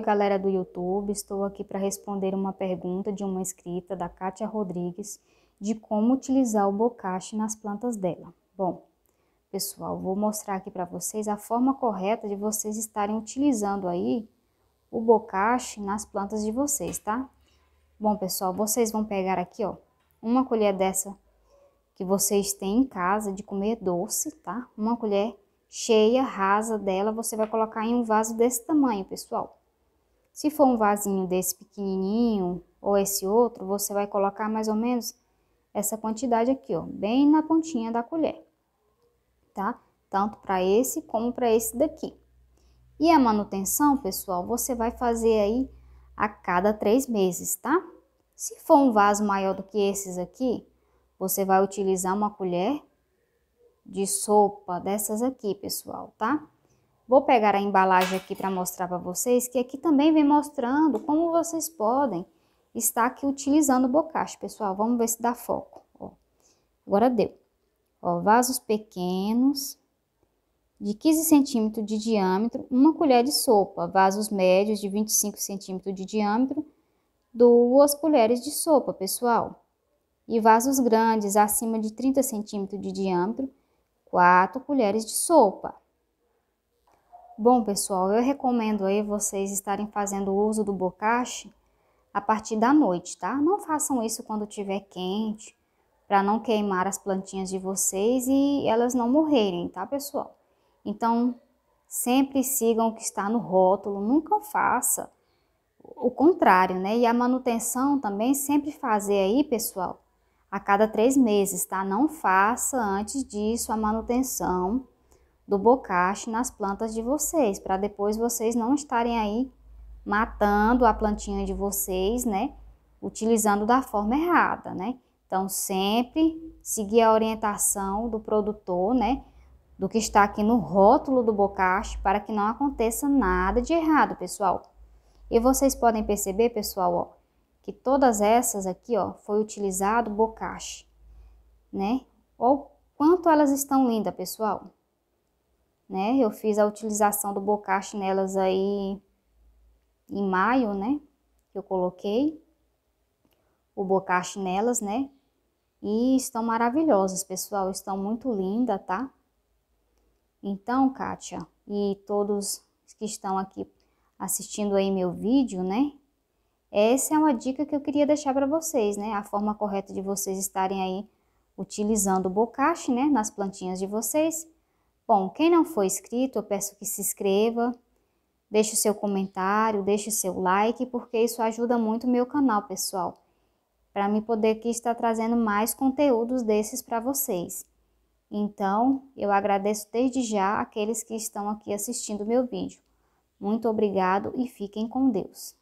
Oi, galera do YouTube, estou aqui para responder uma pergunta de uma escrita da Kátia Rodrigues de como utilizar o bocache nas plantas dela. Bom, pessoal, vou mostrar aqui para vocês a forma correta de vocês estarem utilizando aí o bocache nas plantas de vocês, tá? Bom, pessoal, vocês vão pegar aqui, ó, uma colher dessa que vocês têm em casa de comer doce, tá? Uma colher cheia, rasa dela, você vai colocar em um vaso desse tamanho, pessoal se for um vasinho desse pequenininho ou esse outro, você vai colocar mais ou menos essa quantidade aqui, ó, bem na pontinha da colher, tá? Tanto para esse como para esse daqui. E a manutenção, pessoal, você vai fazer aí a cada três meses, tá? Se for um vaso maior do que esses aqui, você vai utilizar uma colher de sopa dessas aqui, pessoal, tá? Vou pegar a embalagem aqui para mostrar para vocês, que aqui também vem mostrando como vocês podem estar aqui utilizando o bocache, pessoal. Vamos ver se dá foco. Ó, agora deu. Ó, vasos pequenos, de 15 centímetros de diâmetro, uma colher de sopa. Vasos médios de 25 centímetros de diâmetro, duas colheres de sopa, pessoal. E vasos grandes, acima de 30 centímetros de diâmetro, quatro colheres de sopa. Bom, pessoal, eu recomendo aí vocês estarem fazendo uso do bocache a partir da noite, tá? Não façam isso quando estiver quente, para não queimar as plantinhas de vocês e elas não morrerem, tá, pessoal? Então, sempre sigam o que está no rótulo, nunca faça o contrário, né? E a manutenção também sempre fazer aí, pessoal, a cada três meses, tá? Não faça antes disso a manutenção do bocage nas plantas de vocês, para depois vocês não estarem aí matando a plantinha de vocês, né? Utilizando da forma errada, né? Então, sempre seguir a orientação do produtor, né? Do que está aqui no rótulo do bocage para que não aconteça nada de errado, pessoal. E vocês podem perceber, pessoal, ó, que todas essas aqui, ó, foi utilizado bocage, né? Olha quanto elas estão lindas, pessoal né? Eu fiz a utilização do bocache nelas aí em maio, né? Eu coloquei o bocache nelas, né? E estão maravilhosas, pessoal, estão muito linda, tá? Então, Kátia, e todos que estão aqui assistindo aí meu vídeo, né? Essa é uma dica que eu queria deixar para vocês, né? A forma correta de vocês estarem aí utilizando o bocache, né? Nas plantinhas de vocês Bom, quem não foi inscrito, eu peço que se inscreva, deixe o seu comentário, deixe o seu like, porque isso ajuda muito o meu canal, pessoal, para me poder aqui estar trazendo mais conteúdos desses para vocês. Então, eu agradeço desde já aqueles que estão aqui assistindo meu vídeo. Muito obrigado e fiquem com Deus.